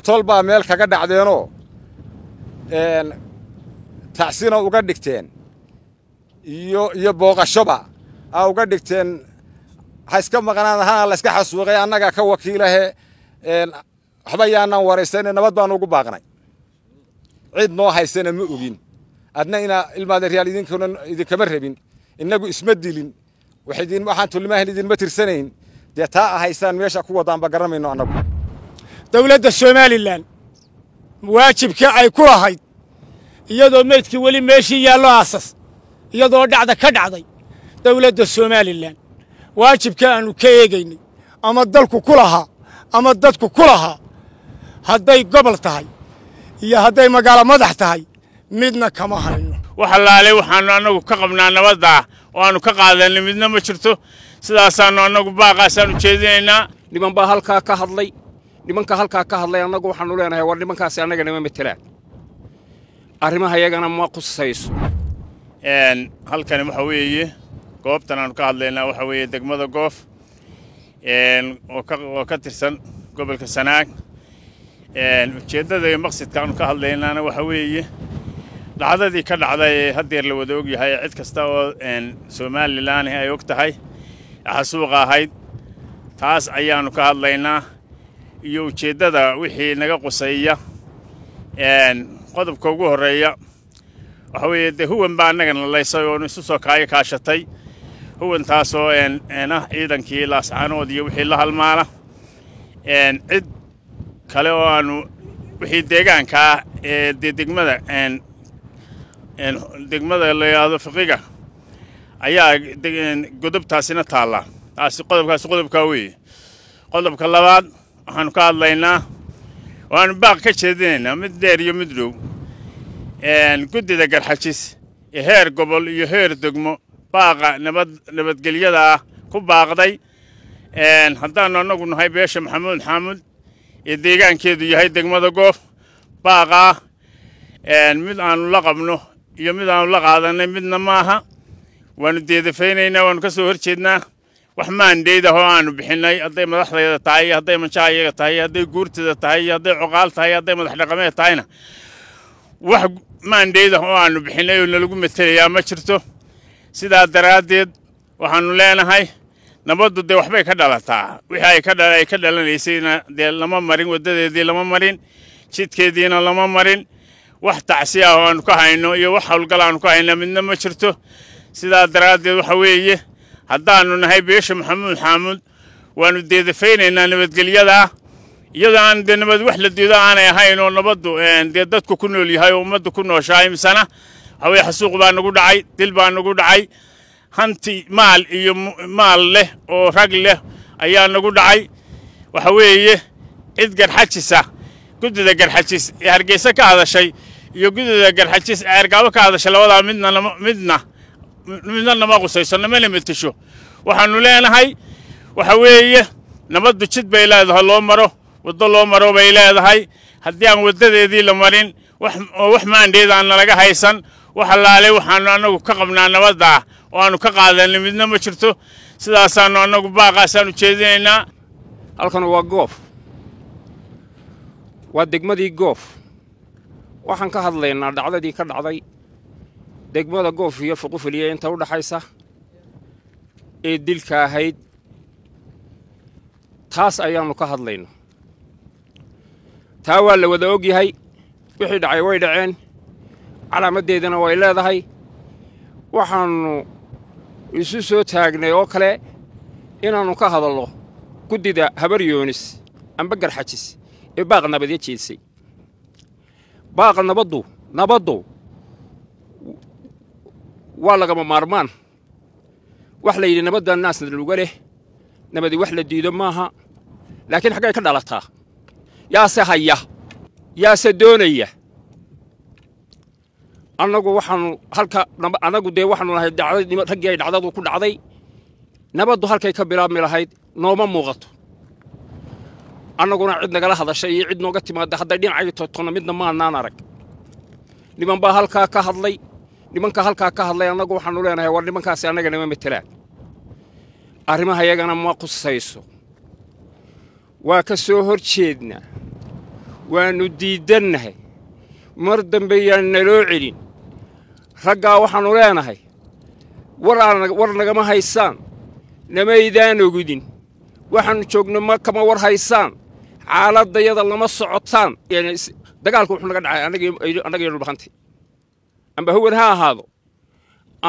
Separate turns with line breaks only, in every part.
tol baa meel kaga dhacdeenoo tacsina uga dhigteen iyo booqashoba a uga dhigteen ha iska maqnaan hana la iska xasuuqay annagaa ka wakiilahe waxba yaanaan waraysane nabad baan ugu baaqnay cid noo haysana ma ogin adna inaa ilmaaderyaal idinkama rabin innagu isma dilin waxaan tullimahan idinma tirsanayn dee taa ahaysaan meesha ku wadaanba garamayno annagu dowladda somalilan
waajibkii ay ku lahayd iyadoo meydkii weli meeshii yaallo aasas iyadoo dhacda ka dhacday dowladda somalilan waajibka aannu ka eegaynay ama dalku ku lahaa ama dadku ku lahaa hadday gobol tahay iyo hadday magaalo madax tahay midna kama hayno
wax waxaanu annagu ka qabnaa nabaddaa oo aannu ka qaadanay midna ma jirto sidaasaannu annagu baaqaasaan ujeedinaynaa niman baa halkaa ka hadlay nimanka halkaa ka hadlay annagu
waxaannu leenahay war nimankaasi annaga nima matelaan arrimaha yagana ma qusayso
halkani waxa weeye goobtan aanu ka hadlaynaa waxa weeye degmada goof oo ka tirsan gobolka sanaag ujeeddada iyo maqsadka aanu ka hadlaynaana waxa weeye dhacdadii ka dhacday ee haddeer la wada ogyahay cid kasta oo somalilan ah ay og tahay xasuuqa ahayd taas ayaanu ka hadlaynaa iyo ujeeddada wixii naga quseeya qodobka ugu horreeya waxa weeye dee huwan baa annagana laysay oonu isu soo kaaya kaashatay huwantaasoo ah ciidankii laascaanood iyo wixii la halmaala cid kale oo aanu wixii deegaanka ah ee dee degmada degmada la yidhaahdo fiqiga ayaa godobtaasina taallaa taasi qodobkaasi qodobka weeye qodobka labaad waxaanu ka hadlaynaa waanu baaq ka jeedinaynaa mid dheer iyo mid dhow guddida garxajis ee heer gobol iyo heer degmo baaqa nabadgelyada ah ku baaqday haddaannu annagu nahay beesha maxamuud xaamud ee deegaankeedu yahay degmada goof baaqaa mid aanu la qabno iyo mid aanu la qaadanay midna maaha waanu deedafaynaynaa waanu ka soo horjeednaa wax maandeydahoo aanu bixinay hadday madaxdayda tahay iyo hadday manshaayaga tahay iyo hadday guurtayda tahay iyo hadday coqaal tahay iyo hadday madax dhaqameed tahayna wax maandeydah oo aanu bixinay oo nalagu matelayaa ma jirto sidaa daraaddeed waxaannu leenahay nabaddu dee waxbay ka dhalataa wixii ay ka dhalanaysayna dee lama marin waddadeedii lama marin jidkeediina lama marin wax tacsi ah oo aannu ka hayno iyo wax howlgal aannu ka hayna midna ma jirto sidaa daraaddeed waxa weeye haddaannu nahay beesha maxamuud xaamuud waannu deedafaynaynaa nabadgelyada iyadoo aan dee nabad wax la diido aanay ahayn oo nabaddu dee dadku ku nool yahay oo ummadda ku nooshahay misana hawee xasuuq baa nagu dhacay dil baa nagu dhacay hanti maal iyo maal leh oo rag leh ayaa nagu dhacay waxa weeye cid garxajisa guddida garxajis ee hargeysa ka hadashay iyo guddida garxajis ee hargabo ka hadashay labadaa midna midna midna nama qusayso namana metesho waxaannu leenahay waxa weeye nabaddu jid bay leedahay loo maro waddo loo maro bay leedahay haddii aan waddadeedii la marin oo wax maandheeda aan nalaga haysan wax waxaanu annagu ka qabnaa nabaddaa oo aanu ka qaadanay midna ma jirto sidaasaannu annagu baaqaasaannu jeedinaynaa halkan waa goof
waa degmadii goof waxaan ka hadlaynaa dhacdadii ka dhacday degmada goof iyo fuqufiliya inta u dhaxaysa ee dilka ahayd taas ayaannu ka hadlayno taa waa la wada og yahay wixii dhacay way dhaceen calaamaddeedana way leedahay waxaanu isu soo taagnay oo kale inaannu ka hadalno guddida habar yoonis amba garxajis ee baaq nabadya jeedsay baaq nabaddu nabaddu waa lagama maarmaan wax la yidhi nabadda naasna luga leh nabadi wax la diido maaha laakiin xaggay ka dhalataa yaase haya yaase doonaya annagu waxaanu halka annagu dee waxaanu nahay dacdad raggii ay dhacdadu ku dhacday nabaddu halkay ka bilaabmi lahayd nooma muuqato annaguna cid nagala hadashay iyo cid nooga timaada hadday dhinacay totonna midna maanaan arag niman baa halkaa ka hadlay nimanka halkaa ka hadlay annagu waxaanu leenahay war nimankaasi annaga nama matelaan arrimaha yagana ma qusayso waa ka soo hor jeednaa waannu diiddannahay mar dambe yaan naloo celin raggaa waxaannu leenahay war nagama haysaan namaydaan ogudin waxaanu joogno ma kama war haysaan caaladayada lama socotaan dagaalka wuxuu naga dhacay annagiyo dhulbahantay amba hawad ha ahaado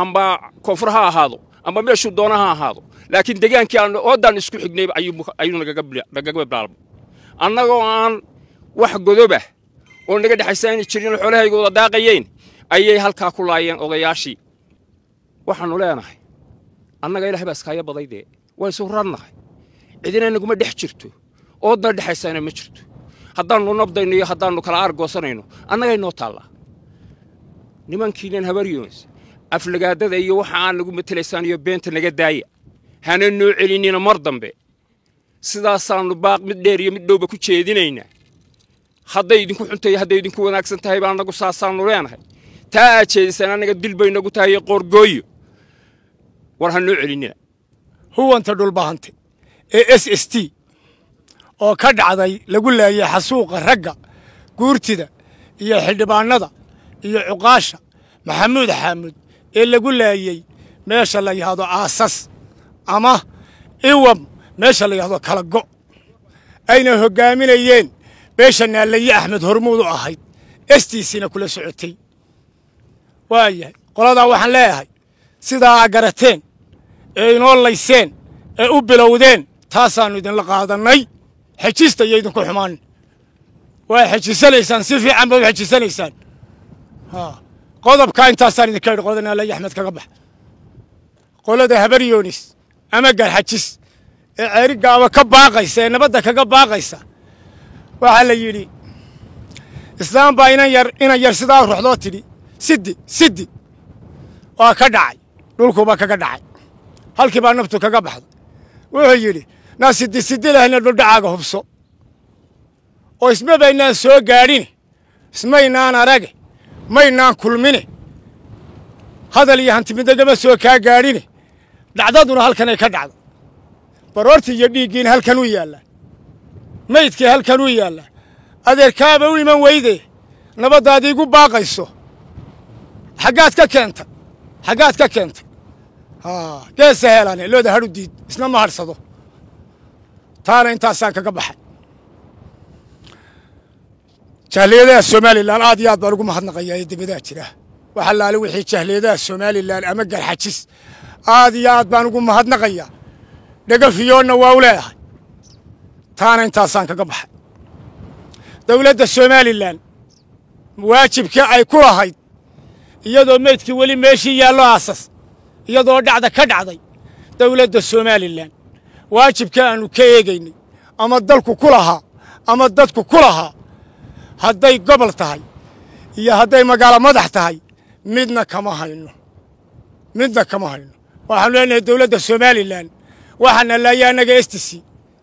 amba koonfur ha ahaado amba meeshuu doona ha ahaado laakiin degaankii aan oodaan isku xignayba ayuu nagaga bilaabmo annagoo aan wax godoba oo naga dhexaysaani jirin xoolahaygooda daaqayeen ayay halkaa ku laayeen odayaashii waxaanu leenahay annaga ilaah baa iskaaga badaydee waa isu rannahay cidina dhex jirto oodna dhexaysaana ma jirto haddaannu nabdayno iyo haddaanu kala aargoosanayno annagaynoo taallaa nimankiinan habaryons aflagaadada iyo waxa aan nagu matalaysaan iyo beenta naga daaya hana noo celinina mar dambe sidaasaannu baaq mid dheer iyo mid dhowba ku jeedinaynaa hadday idinku xuntay hadday idinku wanaagsan tahay baa nagu saasaannu leenahay taa aad jeedisaan annaga dil bay nagu tahay iyo qoorgooyo war ha noo celinina huwanta dhulbahante ee s s t
oo ka dhacday lagu laayay
xasuuqa ragga
guurtida iyo xildhibaannada iyo cuqaasha maxamuud xaamuud ee lagu laayey meesha la yidhaahdo aasas ama iwam meesha la yidhahdo kalago ayna hoggaaminayeen beesha naalaye axmed hormuud u ahayd estiisiina kula socotay waa yahay qoladaa waxaan leeyahay sidaa garateen ee inoo layseen ee u bilowdeen taasaannu idinla qaadannay xejista iyo idinku xumaan waa xejisanaysaan si fiican baad u xejisanaysaan qodobkaa intaasaan idinka yidhi qolada naalayi axmed kaga bax qolada habaryoonis ama garxajis ee ceerigaaba ka baaqaysa ee nabadda kaga baaqaysa waxaa la yidhi islaam baa inan yar inan yar sidaa ruxdoo tidhi sidi sidi waa ka dhacay dhulkuuba kaga dhacay halkii baa naftu kaga baxday wuxuu yidhi na sidi sidi lahna dhuldhacaaga hubso oo isma baynaan soo gaadhini ismaynaan arage maynaan kulmine hadal iyo hantimidagama soo kaa gaadhine dhacdaduna halkanay ka dhacdo baroortii iyo dhiiggiina halkan u yaalla maydkii halkan u yaallaa adeerkaaba u iman weyde nabaddaadi igu baaqayso xaggaad ka keenta xaggaad ka keenta geesa heelaane looda hadhu diid isna ma hadhsado taana intaasaan kaga baxay jahliyadaha somalilan aad iyo aad baan ugu mahadnaqayaa ee debadaa jira wax wixii jahliyadaha somalilan ama galxajis aad iyo aad baan ugu mahadnaqayaa dhagafiyoonna waa u leedahay taana intaasaan kaga baxay dowladda somalilan waajibkii ay ku lahayd iyadoo meydkii weli meeshii yaallo aasas iyadoo dhacda ka dhacday dowladda somalilan waajibka aanu ka eegaynay ama dalku ku lahaa ama dadku ku lahaa hadday gobol tahay iyo hadday magaalo madax tahay midna kama hayno midna kama hayno waxaanu leenahay dowladda somalilan waxaana laaya annaga estisi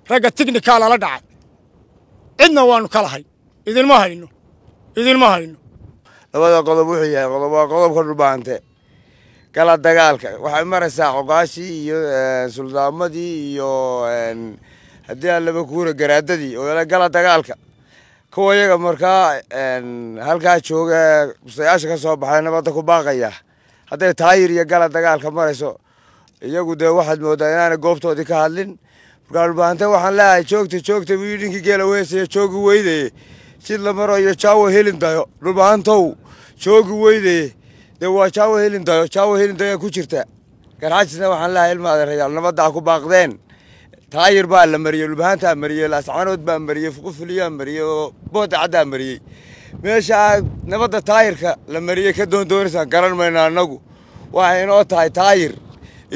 ragga tignika lala dhacay cidna waannu ka lahay idinma hayno idinma hayno
labada qodob wuxuu yahay qodob waa qodobka dhubaante kala dagaalka waxay maraysaa xogaashii iyo eh, suldaamadii iyo eh, haddii aan laba kuura garaadadii oo kala dagaalka kuwa iyaga markaa halkaa jooga bustayaasha ka soo baxay nabadda ku baaqaya hadday taayir iyo gala dagaalka marayso iyagu dee waxaad moodaa inaana goobtoodii ka hadlin markaabaahante waxaan leeahay joogta joogta wiii ninkii geela weysaya joogi weydaye jidla maro iyo jaawo helin dayo dhulbahantow joogi weydaye dee waa jaawo helin dayo jaawo helin dayo ku jirta garxajisna waxaan leeahay ilma adeerayaal nabadda ha ku baaqdeen taayir baa la mariyey ulbahaantaa mariyey laascanood baa mariyey fuqufuliyaa mariyey oo booda caddaa mariyey meeshaa nabadda taayirka la mariyey ka doondoonaysan garan maynaa annagu waxay inoo tahay taayir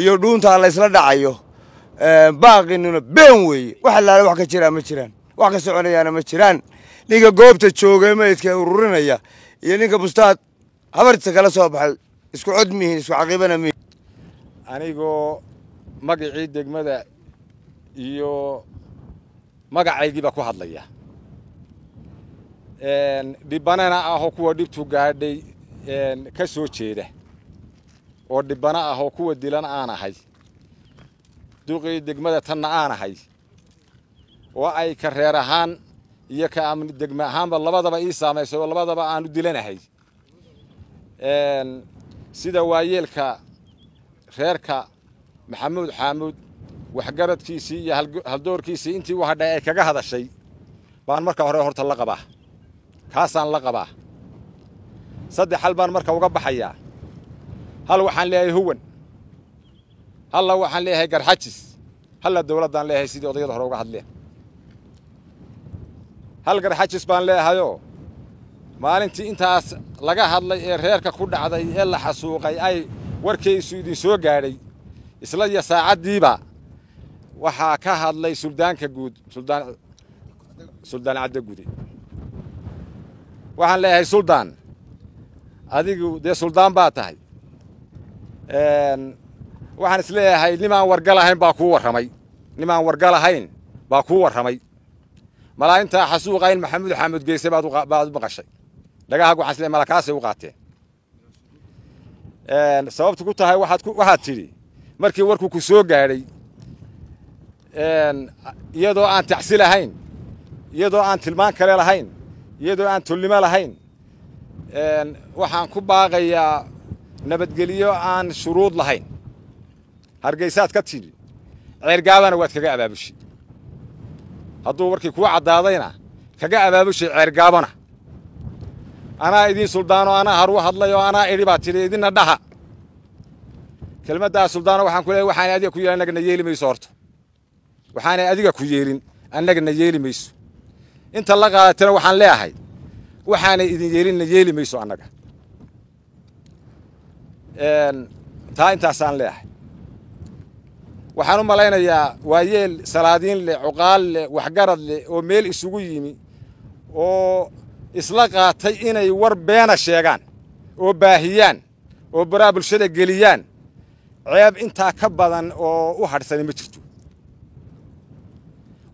iyo dhuuntaa la ysla dhacayo baaqinuna been weeye wax allaale wax ka jiraa ma jiraan wax ka soconayaana ma jiraan ninka goobta joogay maydka ururinaya iyo ninka bustaad habartiisa kala soo baxay isku cod mihin isku caqiibana mihin
anigoo magicii degmada iyo magacaygii baa ku hadlaya dhibbanana ahoo kuwa dhibtu gaadhay ka soo jeeda oo dhibbana ahoo kuwa dilan aan ahay duqii degmada tanna aan ahay oo ay ka reer ahaan iyo ka amni degme ahaanba labadaba ii saamaysay oo labadaba aanu dilanahay sida waayeelka reerka maxamuud xaamuud waxgaradkiisii iyo haldoorkiisii intii waxa dhae ay kaga hadashay baan marka hore horta la qabaa kaasaan la qabaa saddex hal baan marka uga baxayaa hal waxaan leeyahay huwan halla waxaan leeyahay garxajis halla dowladdaan leeyahay sidii odayada hore uga hadleen hal garxajis baan leehayoo maalintii intaas laga hadlay ee reerka ku dhacday ee la xasuuqay ay warkaysu idin soo gaadhay isla iyo saacaddiiba waxaa ka hadlay suldaanka guud suldaan suldaan gudi waxaan leeyahay suldaan adigu dee suldaan baa tahay waxaan isleeyahay leeyahay nimaan wargal ahayn baa kuu warramay nimaan wargal ahayn baa kuu warramay malaa'intaa xasuuqa in maxamuud xaamud geyse baad u maqashay dhagaha guxasle kaasay u qaateen sababtu ku tahay waxaad tidhi markii warku ku soo gaadhay iyadoo aan taxsi lahayn iyadoo aan tilmaan kale lahayn iyadoo aan tullimo lahayn waxaan ku baaqayaa nabadgelyo aan shuruud lahayn hargaysaad ka tidhi ceergaabana waad kaga abaabushay hadduu warkii kuu caddaadayna kaga abaabushay ceergaabona anaa idiin suldaano anaa haru hadlay oo anaa idhi baa tidhi idinna dhaha kelmaddaa suldaano waxaan ku leehay waxaan adiga ku yeelanagnna yeeli mayso horto waxaanay adiga ku yeelin annagana yeeli mayso inta la qaadatana waxaan leeahay waxaanay idin yeelinna yeeli mayso annaga taa intaasaan leeahay waxaan u malaynayaa waa yeel salaadiin leh cuqaal leh waxgarad leh oo meel isugu yimi oo isla qaatay inay war beena sheegaan oo baahiyaan oo baraa bulshada geliyaan ceeb intaa ka badan oo u hadhsani ma jirto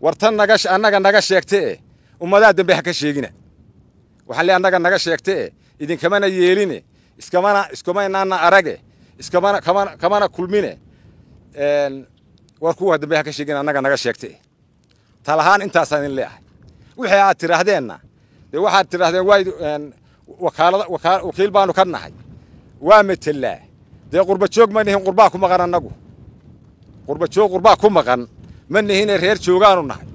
war tan annaga naga sheegtee ummadaha dambe ha ka sheegina waxaa le annaga naga sheegtee idinkamana yeeline iskamana iskamainaana arage iskamana kamana kamana kulmine war kuwa dambe ha ka sheegin annaga naga sheegtee talahaan intaasaan idin leeahay wixii aad tidhaahdeenna dee waxaad tidhaahdeen waa wakaalada wakiil baanu ka nahay waa metelaa dee qurba joog ma nihin qurbaa ku maqan annagu qurbajoog qurbaa ku maqan ma nihinee reer joogaanu nahay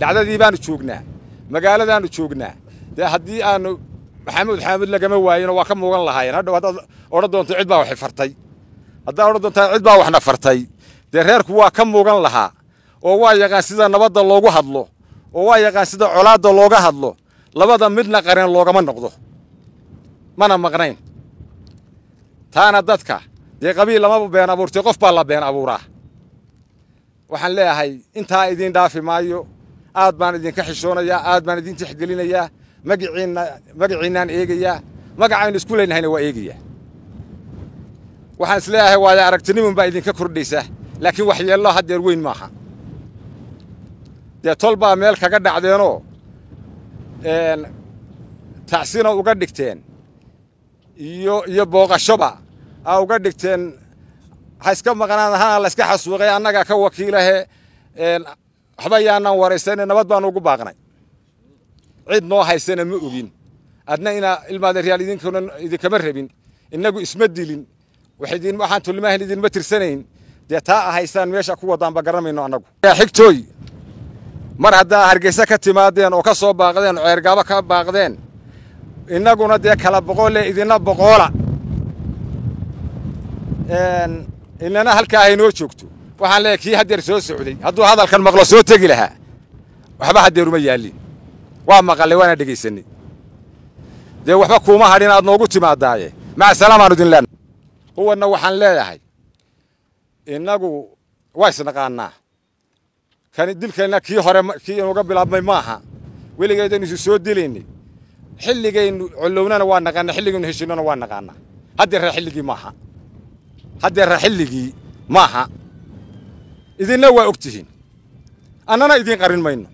dhacdadii baanu joognaa magaaladaannu joognaa dee haddii aanu maxamuud xaamuud lagama waayino waa ka muugan lahaayeen hadhow haddaad odhan doonto cid baa wax fartay haddaad odhan doontaa cid baa waxna fartay dee reerku waa ka muugan lahaa oo waa yaqaan sida nabadda loogu hadlo oo waa yaqaan sida colaadda looga hadlo labada midna qareen loogama noqdo mana maqnayn taana dadka dee qabiil lamaba been abuurtay qof baa la been abuuraa waxaan leeyahay intaa idiin dhaafi maayo aad baan idinka xishoonayaa aad baan idin tixgelinayaa magaciinna magaciinnaan eegayaa magacaynu isku leennahayna waa eegayaa waxaan is leeyahay waaya aragtinimun baa idinka kordhaysa laakiin waxyeello haddeer weyn maaha dee tol baa meel kaga dhacdeenoo tacsina uga dhigteen iyo iyo booqashoba aa uga dhigteen ha iska maqnaan hana la iska xasuuqay annagaa ka wakiilahe waxba yaanaan waraysane nabad baan ugu baaqnay cid noo haysana ma ogin adna inaa ilmaadeeryaal idinkama rabin innagu isma dilin waxaan tullimahan idinma tirsanayn dee taa ahaysaan ah meesha ku wadaanba garamayno annagu xigtooy mar haddaa hargeysa ka timaadeen oo ka soo baaqdeen oo ceergaabo ka baaqdeen inaguna dee kala boqolle idinna boqoola inana halkaa haynoo joogto waxaan leeyahay kii haddeer soo socday hadduu hadalkan maqlo soo tegi lahaa waxba haddeer uma yaallin waa maqallay waana dhegaysanay dee waxba kuuma hadhin aad noogu timaadaaye maca salaamaanu idin leenahay kuwanna waxaan leeyahay innagu waa isnaqaannaa kani dilkeenna kii hore kii inuga bilaabmay maaha weligeedaynu isu soo dilaynay xilligaynu collownana waa naqaanaa xilligaynu heshiinona waa naqaanaa haddii ree xilligii maaha haddeera xilligii maaha idinna waa og tihiin annana idiin qarin mayno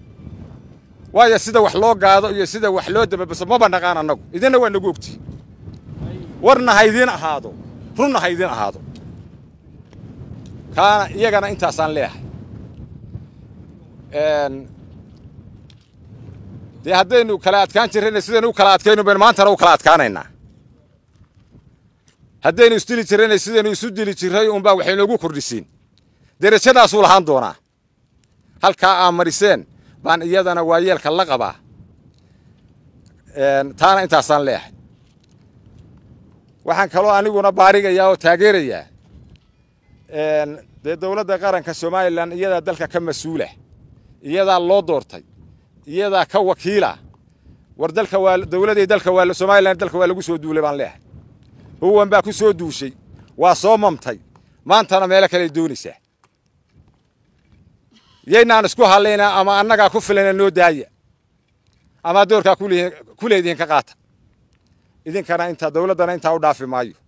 waayo sida wax loo gaado iyo sida wax loo dababaso maba naqaan annagu idinna waa nagu ogtihiin warna ha idiin ahaado runna ha idiin ahaado kaana iyagana intaasaan leeahay dee haddaynu kala adkaan jirrayna sidaynu u kala adkaynu bayn maantana u kala adkaanaynaa haddaynu isdili jirana sidaynu isu dili jirray unbaa waxay noogu kordhisiin derajadaasuu lahaan doonaa halkaa aa mariseen baan iyadana waayeelka la qabaa taana intaasaan leeahay waxaan kaloo aniguna baarigayaa oo taageerayaa dee dowladda qaranka somalilan iyadaa dalka ka mas-uula iyadaa loo doortay iyadaa ka wakiila war dalka waa dowladii dalka waa somalilan dalka waa lagu soo duulay baan leehay huwan baa ku soo duushay waa soo mamtay maantana meelo kale doonaysaa yaynaan isku hallaynaa ama annagaa ku filana noo daaya ama doorkaa ku leedihiin ka qaata idinkana intaa dawladdana intaa u dhaafi maayo